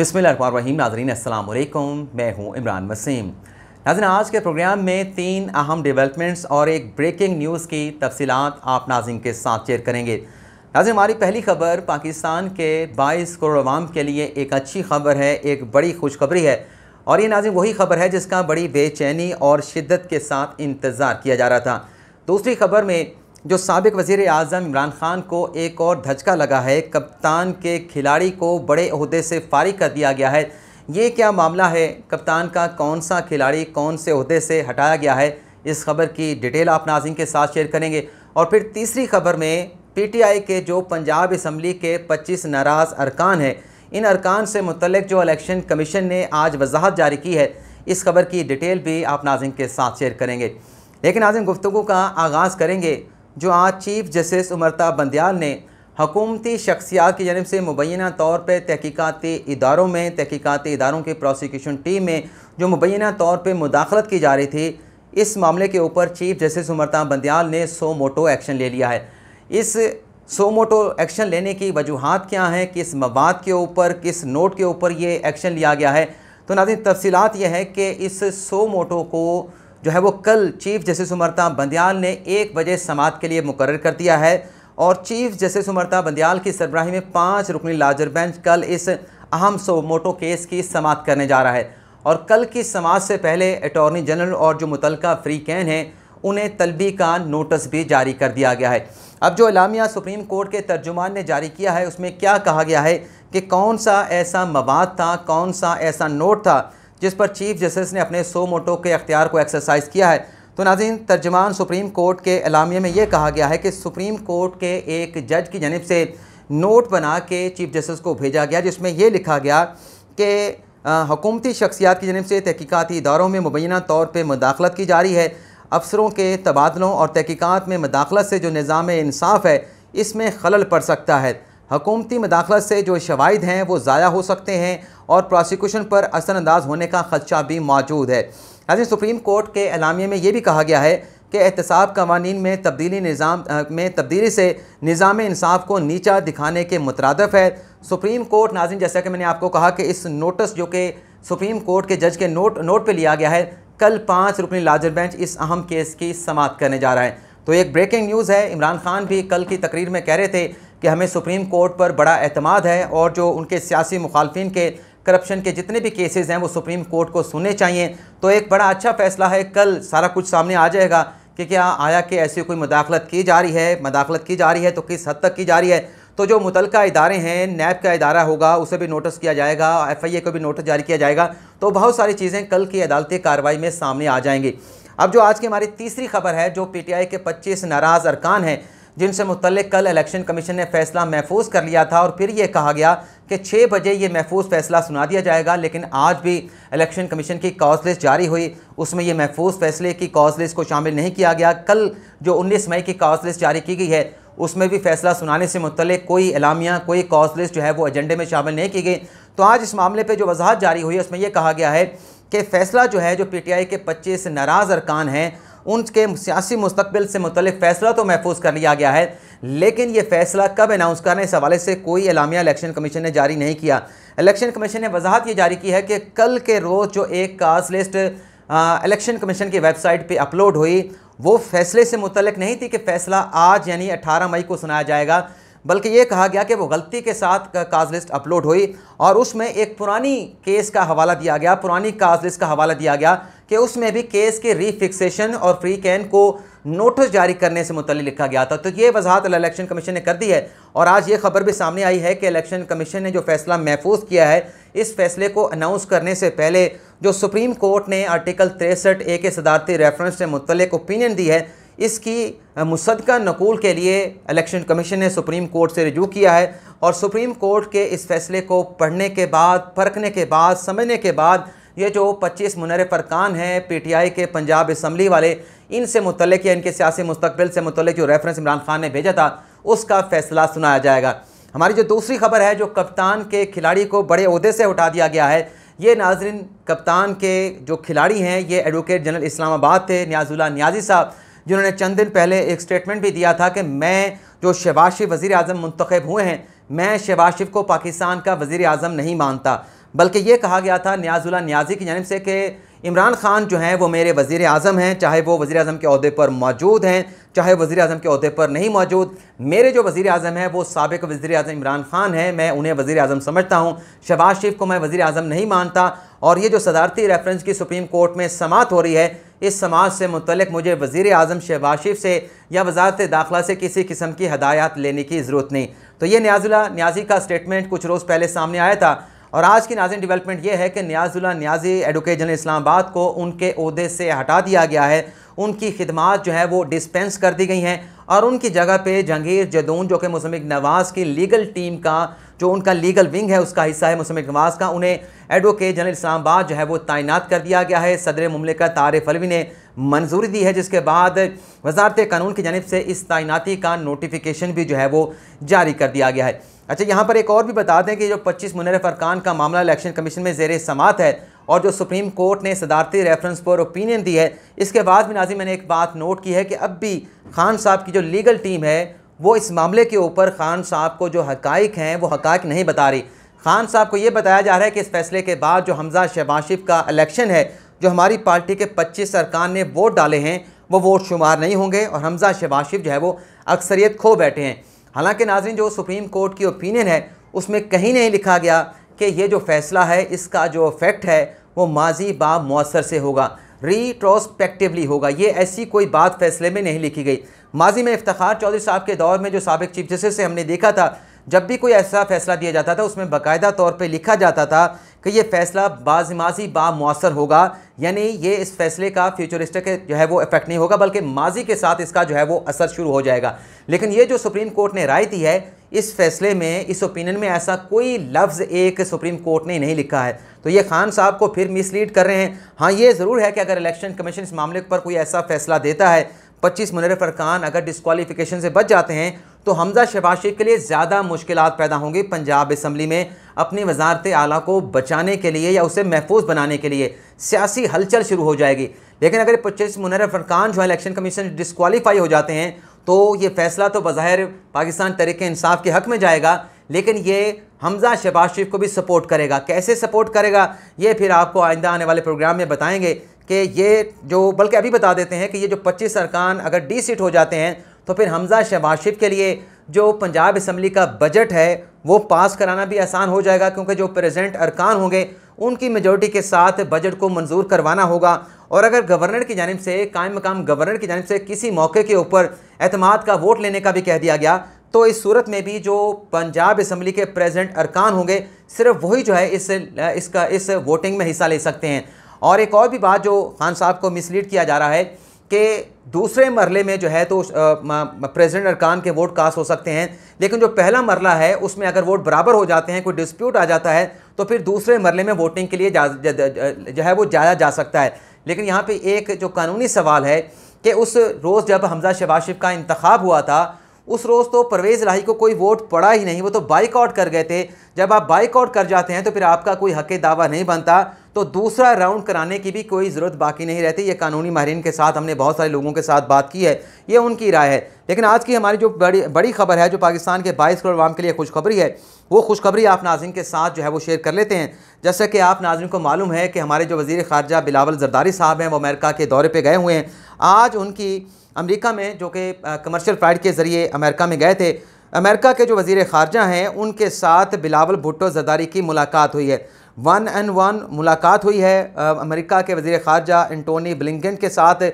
बिस्मिल रहीम नाजरीन असलकुम मैं हूँ इमरान वसीम नाजन आज के प्रोग्राम में तीन अहम डेवलपमेंट्स और एक ब्रेकिंग न्यूज़ की तफसीत आप नाजिम के साथ शेयर करेंगे नाजिम हमारी पहली खबर पाकिस्तान के बाईस करोड़ अवाम के लिए एक अच्छी खबर है एक बड़ी खुशखबरी है और ये नाजिम वही खबर है जिसका बड़ी बेचैनी और शिद्दत के साथ इंतज़ार किया जा रहा था दूसरी खबर में जो सबक वज़ी अजम इमरान ख़ान को एक और धचका लगा है कप्तान के खिलाड़ी को बड़े अहदे से फारिग कर दिया गया है ये क्या मामला है कप्तान का कौन सा खिलाड़ी कौन से अहदे से हटाया गया है इस खबर की डिटेल आप नाजिम के साथ शेयर करेंगे और फिर तीसरी खबर में पीटीआई के जो पंजाब इसम्बली के 25 नाराज़ अरकान हैं इन अरकान से मुतलक जो इलेक्शन कमीशन ने आज वजाहत जारी की है इस खबर की डिटेल भी आप नाजिम के साथ शेयर करेंगे लेकिन नाजिम गुफ्तु का आगाज़ करेंगे जो आज चीफ जस्टिस उमरता बंदयाल ने हकूमती शख्सियात की जानब से मुबैना तौर पर तहकीकती इदारों में तहकीकती इदारों के प्रोसिक्यूशन टीम में जो मुबैना तौर पर मुदाखलत की जा रही थी इस मामले के ऊपर चीफ जस्टिस उमरता बंदयाल ने सो मोटो एक्शन ले लिया है इस सो मोटो एक्शन लेने की वजूहत क्या हैं किस मवाद के ऊपर किस नोट के ऊपर ये एक्शन लिया गया है तो नाजिन तफसीत यह है कि इस सो मोटो को जो है वो कल चीफ जस्टिस उमरता बंदयाल ने एक बजे समात के लिए मुकर कर दिया है और चीफ जस्टिस उमरता बंदयाल की सरबराही में पाँच रुकनी लार्जर बेंच कल इस अहम सो मोटो केस की समात करने जा रहा है और कल की समात से पहले अटॉर्नी जनरल और जो मुतल फ्री कैन हैं उन्हें तलबी का नोटिस भी जारी कर दिया गया है अब जो इलामिया सुप्रीम कोर्ट के तर्जुमान ने जारी किया है उसमें क्या कहा गया है कि कौन सा ऐसा मवाद था कौन सा ऐसा नोट था जिस पर चीफ जस्टिस ने अपने सो मोटो के अख्तियार को एक्सरसाइज किया है तो नाजिन तर्जमान सुप्रीम कोर्ट के अलामिया में यह कहा गया है कि सुप्रीम कोर्ट के एक जज की जानब से नोट बना के चीफ जस्टिस को भेजा गया जिसमें यह लिखा गया कि हकूमती शख्सियात की जानब से तहकीकती इदारों में मुबैना तौर पर मुदाखलत की जा रही है अफसरों के तबादलों और तहकीक़ात में मदाखलत से जो निज़ाम इंसाफ है इसमें खलल पड़ सकता है हकूमती मदाखलत से जो शवाद हैं वो ज़ाया हो सकते हैं और प्रोसिक्यूशन पर असरअंदाज होने का खदशा भी मौजूद है ऐसे सुप्रीम कोर्ट के एलामिया में ये भी कहा गया है कि एहतसाब कवानीन में तब्दीली निज़ाम में तब्दीली से निज़ाम इंसाफ को नीचा दिखाने के मुतरदफ है सुप्रीम कोर्ट नाजिन जैसा कि मैंने आपको कहा कि इस नोटिस जो कि सुप्रीम कोर्ट के जज के नोट नोट पर लिया गया है कल पाँच रुकनी लाजर बेंच इस अहम केस की समाप्त करने जा रहा है तो एक ब्रेकिंग न्यूज़ है इमरान खान भी कल की तकरीर में कह रहे थे कि हमें सुप्रीम कोर्ट पर बड़ा अहतमाद है और जो उनके सियासी मुखालफन के करप्शन के जितने भी केसेस हैं वो सुप्रीम कोर्ट को सुनने चाहिए तो एक बड़ा अच्छा फैसला है कल सारा कुछ सामने आ जाएगा कि क्या आया कि ऐसी कोई मुदाखलत की जा रही है मुदाखलत की जा रही है तो किस हद तक की जा रही है तो जो मुतलका इदारे हैं नैब का इदारा होगा उसे भी नोटिस किया जाएगा एफआईए को भी नोटिस जारी किया जाएगा तो बहुत सारी चीज़ें कल की अदालती कार्रवाई में सामने आ जाएंगी अब जो आज की हमारी तीसरी खबर है जो पीटीआई के 25 नाराज़ अरकान हैं जिनसे मुतल कल इलेक्शन कमीशन ने फैसला महफूज कर लिया था और फिर ये कहा गया कि छः बजे ये महफूज फैसला सुना दिया जाएगा लेकिन आज भी इलेक्शन कमीशन की कॉज लिस्ट जारी हुई उसमें ये महफूज फैसले की कॉज लिस्ट को शामिल नहीं किया गया कल जो उन्नीस मई की कॉज लिस्ट जारी की गई है उसमें भी फैसला सुनाने से मुतल कोई अलामिया कोई कॉज लिस्ट जो है वो एजेंडे में शामिल नहीं की गई तो आज इस मामले पर जो वजाहत जारी हुई है उसमें यह कहा गया है कि फ़ैसला जो है जो पी टी आई के पच्चीस नाराज़ अरकान हैं उनके सियासी मुस्तबिल से मुतल फ़ैसला तो महफूज कर लिया गया है लेकिन ये फैसला कब अनाउंस करना इस हवाले से कोई अलामिया इलेक्शन कमीशन ने जारी नहीं किया इलेक्शन कमीशन ने वजाहत ये जारी की है कि कल के रोज़ जो एक कास्ट लिस्ट इलेक्शन कमीशन की वेबसाइट पर अपलोड हुई वो फैसले से मुतलक नहीं थी कि फैसला आज यानी 18 मई को सुनाया जाएगा बल्कि ये कहा गया कि वो गलती के साथ काज लिस्ट अपलोड हुई और उसमें एक पुरानी केस का हवाला दिया गया पुरानी काज लिस्ट का हवाला दिया गया कि उसमें भी केस के रीफिक्सेशन और फ्री कैन को नोटिस जारी करने से मुतल लिखा गया था तो ये वजाहत इलेक्शन कमीशन ने कर दी है और आज ये खबर भी सामने आई है कि इलेक्शन कमीशन ने जो फैसला महफूज किया है इस फैसले को अनाउंस करने से पहले जो सुप्रीम कोर्ट ने आर्टिकल तिरसठ ए के सदारती रेफरेंस से मुतलक ओपिनियन दी है इसकी मुसदका नकूल के लिए इलेक्शन कमीशन ने सुप्रीम कोर्ट से रजू किया है और सुप्रीम कोर्ट के इस फैसले को पढ़ने के बाद परखने के बाद समझने के बाद ये जो 25 मुनर फरकान हैं पीटीआई के पंजाब असम्बली वाले इनसे मुतलक या इनके सियासी मुस्तबिल से मुतल जो रेफरेंस इमरान खान ने भेजा था उसका फैसला सुनाया जाएगा हमारी जो दूसरी खबर है जो कप्तान के खिलाड़ी को बड़े अहदे से उठा दिया गया है ये नाजरन कप्तान के जो खिलाड़ी हैं ये एडवोकेट जनरल इस्लामाबाद थे न्याजुल्ला न्याजी साहब जिन्होंने चंद दिन पहले एक स्टेटमेंट भी दिया था कि मैं जो शहबाज शरीफ वज़ी अजम मंतखब हुए हैं मैं शहबाज शरीफ को पाकिस्तान का वज़ी अजम नहीं मानता बल्कि ये कहा गया था न्याजुल्ला न्याजी की जानब से कि इमरान खान जो हैं वो मेरे वज़ी अजम हैं चाहे वो वज़ी अजम के अहदे पर मौजूद हैं चाहे वज़ी अजम के अहदे पर नहीं मौजूद मेरे जो वज़ी अजम हैं वो सबक वज़ी अजम इमरान खान हैं मैं उन्हें वज़ी अजम समझता हूँ शहबाज शरीफ को मैं वज़ी अजम नहीं मानता और ये जो सदारती रेफरेंस की सुप्रीम कोर्ट में समात हो रही है इस समाज से मुतल मुझे वज़ी अजम शहबाज शरीफ से या वजारत दाखिला से किसी किस्म की हदायत लेने की ज़रूरत नहीं तो ये न्याजुला न्याजी का स्टेटमेंट कुछ रोज़ पहले सामने आया था और आज की नाजिन डेवलपमेंट ये है कि न्याजुल्ला न्याजी एडवोकेट जनरल इस्लामाबाद को उनके अहदे से हटा दिया गया है उनकी खिदमत जो है वो डिस्पेंस कर दी गई हैं और उनकी जगह पे जंगीर जदून जो कि मुसमिक नवाज़ की लीगल टीम का जो उनका लीगल विंग है उसका हिस्सा है मुसमिक नवाज़ का उन्हें एडवोकेट जनरल इस्लामाबाद जो है वो तैनात कर दिया गया है सदर ममलिका तारफ अलवी ने मंजूरी दी है जिसके बाद वजारत कानून की जानब से इस तैनाती का नोटिफिकेशन भी जो है वो जारी कर दिया गया है अच्छा यहाँ पर एक और भी बता दें कि जो 25 मुनरफ अरकान का मामला इलेक्शन कमीशन में जेर समात है और जो सुप्रीम कोर्ट ने सदारती रेफरेंस पर ओपिनियन दी है इसके बाद भी नाजिम मैंने एक बात नोट की है कि अब भी खान साहब की जो लीगल टीम है वो इस मामले के ऊपर खान साहब को जो हक हैं वो हक नहीं बता रही खान साहब को ये बताया जा रहा है कि इस फैसले के बाद जो हमजा शहबाशिफ का इलेक्शन है जो हमारी पार्टी के पच्चीस अरकान ने वोट डाले हैं वो वोट शुमार नहीं होंगे और हमजा शहबाशिफ जो है वो अक्सरियत खो बैठे हैं हालांकि नाजरन जो सुप्रीम कोर्ट की ओपिनियन है उसमें कहीं नहीं लिखा गया कि ये जो फ़ैसला है इसका जो इफ़ेक्ट है वो माजी बाब मौसर से होगा रिट्रोस्पेक्टिवली होगा ये ऐसी कोई बात फैसले में नहीं लिखी गई माजी में इफ्तार चौधरी साहब के दौर में जो सबक चीफ जस्टिस से हमने देखा था जब भी कोई ऐसा फैसला दिया जाता था उसमें बाकायदा तौर पर लिखा जाता था कि ये फ़ैसला बाज माजी बा मौसर होगा यानी ये इस फैसले का फ्यूचरिस्टिक जो है वो इफेक्ट नहीं होगा बल्कि माजी के साथ इसका जो है वो असर शुरू हो जाएगा लेकिन ये जो सुप्रीम कोर्ट ने राय दी है इस फैसले में इस ओपिनियन में ऐसा कोई लफ्ज़ एक सुप्रीम कोर्ट ने नहीं लिखा है तो ये खान साहब को फिर मिसलीड कर रहे हैं हाँ ये ज़रूर है कि अगर इलेक्शन कमीशन इस मामले पर कोई ऐसा फैसला देता है पच्चीस मुनर फरकान अगर डिसकॉलीफिकेशन से बच जाते हैं तो हमजा शहबाज के लिए ज़्यादा मुश्किल पैदा होंगी पंजाब असम्बली में अपनी वजारत आला को बचाने के लिए या उसे महफूज बनाने के लिए सियासी हलचल शुरू हो जाएगी लेकिन अगर पच्चीस मुनर फरकान जो है इलेक्शन कमीशन डिस्कवालीफाई हो जाते हैं तो ये फैसला तो बज़ाहिर पाकिस्तान तरीके इंसाफ के हक में जाएगा लेकिन ये हमजा शहबाज शरीफ को भी सपोर्ट करेगा कैसे सपोर्ट करेगा ये फिर आपको आइंदा आने वाले प्रोग्राम में बताएंगे कि ये जो बल्कि अभी बता देते हैं कि ये जो पच्चीस अरकान अगर डी सीट हो जाते हैं तो फिर हमजा शहबाज शरीफ के लिए जो पंजाब इसम्बली का बजट है वो पास कराना भी आसान हो जाएगा क्योंकि जो प्रेजेंट अरकान होंगे उनकी मेजोरिटी के साथ बजट को मंजूर करवाना होगा और अगर गवर्नर की जानब से कायम मकाम गवर्नर की जानब से किसी मौके के ऊपर अहतमाद का वोट लेने का भी कह दिया गया तो इस सूरत में भी जो पंजाब इसम्बली के प्रेजेंट अरकान होंगे सिर्फ वही जो है इस इसका इस वोटिंग में हिस्सा ले सकते हैं और एक और भी बात जो खान साहब को मिसलीड किया जा रहा है कि दूसरे मरले में जो है तो प्रेसिडेंट अरकान के वोट कास्ट हो सकते हैं लेकिन जो पहला मरला है उसमें अगर वोट बराबर हो जाते हैं कोई डिस्प्यूट आ जाता है तो फिर दूसरे मरले में वोटिंग के लिए जो है वो जाया जा सकता है लेकिन यहाँ पर एक जो कानूनी सवाल है कि उस रोज़ जब हमजा शबाशिफ का इंतखब हुआ था उस रोज़ तो परवेज़ लाही को कोई वोट पड़ा ही नहीं वो तो बाइकआउट कर गए थे जब आप बाइकआउट कर जाते हैं तो फिर आपका कोई हक दावा नहीं बनता तो दूसरा राउंड कराने की भी कोई ज़रूरत बाकी नहीं रहती ये कानूनी माहरीन के साथ हमने बहुत सारे लोगों के साथ बात की है ये उनकी राय है लेकिन आज की हमारी जो बड़ी बड़ी खबर है जो पाकिस्तान के बाईस करोड़ आवाम के लिए खुशखबरी है वो खुशखबरी आप नाजिन के साथ जो है वो शेयर कर लेते हैं जैसा कि आप नाजरन को मालूम है कि हमारे जो वज़ी ख़ारजा बिलावल जरदारी साहब हैं वो अमेरिका के दौरे पर गए हुए हैं आज उनकी अमेरिका में जो कि कमर्शियल फ़्लाइट के ज़रिए अमेरिका में गए थे अमेरिका के जो वजीर ख़ारजा हैं उनके साथ बिलावल भुट्टो जदारी की मुलाकात हुई है वन एंड वन मुलाकात हुई है अमेरिका के वजीर ख़ारजा एंटोनी ब्लिंकन के साथ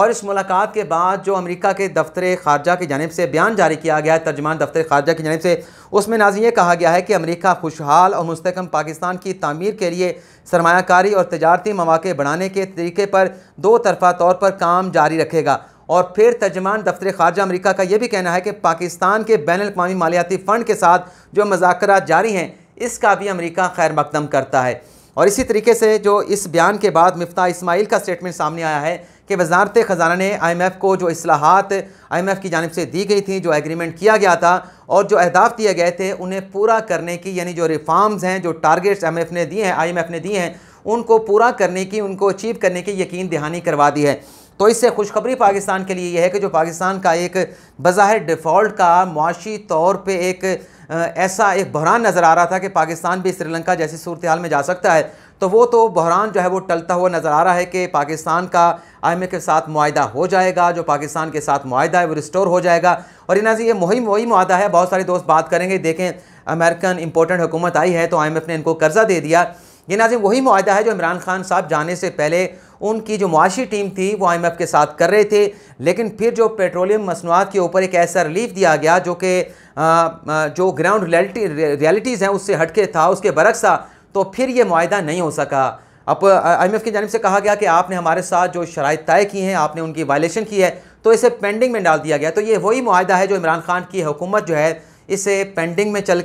और इस मुलाकात के बाद जो अमेरिका के दफ्तर खारजा की जानब से बयान जारी किया गया है तर्जमान दफ्तर खारजा की जानब से उसमें नाजी ये कहा गया है कि अमेरिका खुशहाल और मुस्तकम पाकिस्तान की तमीर के लिए सरमाकारी और तजारती मौाक़े बढ़ाने के तरीके पर दो तरफ़ा तौर पर काम जारी रखेगा और फिर तर्जमान दफ्तर खारजा अमरीका का यह भी कहना है कि पाकिस्तान के बैन अवी मालियाती फ़ंड के साथ जो मजाकर जारी हैं इसका भी अमरीका खैर मकदम करता है और इसी तरीके से जो इस बयान के बाद मफ्ता इसमाइल का स्टेटमेंट सामने आया है कि वजारत ख़जाना ने आई एम एफ़ को जो असलाहत आई एम एफ़ की जानब से दी गई थी जो एग्रीमेंट किया गया था और जो अहदाफ दिए गए थे उन्हें पूरा करने की यानी जो रिफॉर्म्स हैं जो टारगेट्स एम एफ़ ने दिए हैं आई एम एफ़ ने दिए हैं उनको पूरा करने की उनको अचीव करने की यकीन दहानी करवा दी है तो इससे खुशखबरी पाकिस्तान के लिए यह है कि जो पाकिस्तान का एक बज़ाहिर डिफ़ॉल्ट का मुआशी तौर पर एक ऐसा एक बहरान नज़र आ रहा था कि पाकिस्तान भी श्रीलंका जैसी सूरत हाल में जा सकता है तो वो तो बहरान जो है वो टलता हुआ नज़र आ रहा है कि पाकिस्तान का आई के साथ माहा हो जाएगा जो पाकिस्तान के साथ माहा है वो रिस्टोर हो जाएगा और इना ये मुहिम वही माह है बहुत सारे दोस्त बात करेंगे देखें अमेरिकन इंपॉर्टेंट हुकूमत आई है तो आई ने इनको कर्ज़ा दे दिया ये नाजिम वही माहा है जो इमरान खान साहब जाने से पहले उनकी जो मुआशी टीम थी वो आई के साथ कर रहे थे लेकिन फिर जो पेट्रोलियम मसनूआत के ऊपर एक ऐसा रिलीफ दिया गया जो कि जो ग्राउंड रियलिटी रियलिटीज़ हैं उससे हटके था उसके बरक्स था तो फिर ये माहा नहीं हो सका अब आई एफ़ की जानब से कहा गया कि आपने हमारे साथ जो शराइ तय की हैं आपने उनकी वायलेशन की है तो इसे पेंडिंग में डाल दिया गया तो ये वही माहा है जो इमरान खान की हुकूमत जो है इसे पेंडिंग में चल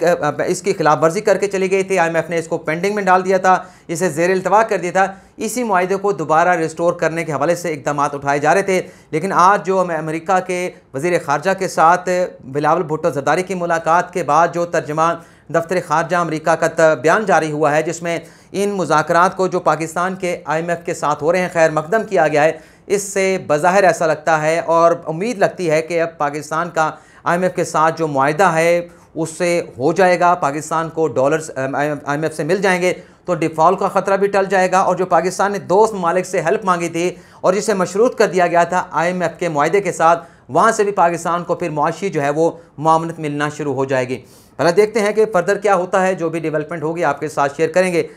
इसकी खिलाफ वर्जी करके चली गई थी आईएमएफ ने इसको पेंडिंग में डाल दिया था इसे जेर अल्तवा कर दिया था इसी माहे को दोबारा रिस्टोर करने के हवाले से इकदाम उठाए जा रहे थे लेकिन आज जो अमेरिका के वजीर खारजा के साथ बिलावल भुट्टो जरदारी की मुलाकात के बाद जो तर्जमान दफ्तर खारजा अमरीका का बयान जारी हुआ है जिसमें इन मुजाकर को जो पाकिस्तान के आई एम एफ़ के साथ हो रहे हैं खैर मकदम किया गया है इससे बज़ाहिर ऐसा लगता है और उम्मीद लगती है कि अब पाकिस्तान का आईएमएफ के साथ जो माहा है उससे हो जाएगा पाकिस्तान को डॉलर्स आईएमएफ um, से मिल जाएंगे तो डिफ़ॉल्ट का ख़तरा भी टल जाएगा और जो पाकिस्तान ने दोस्त मालिक से हेल्प मांगी थी और जिसे मशरूत कर दिया गया था आई के माहे के साथ वहाँ से भी पाकिस्तान को फिर मुआशी जो है वो मामनत मिलना शुरू हो जाएगी पहले देखते हैं कि फर्दर क्या होता है जो भी डेवलपमेंट होगी आपके साथ शेयर करेंगे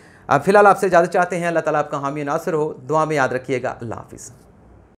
फिलहाल आपसे ज़्यादा चाहते हैं अल्लाह ताला आपका हामी नासर हो दुआ में याद रखिएगा अल्लाह हाफिज़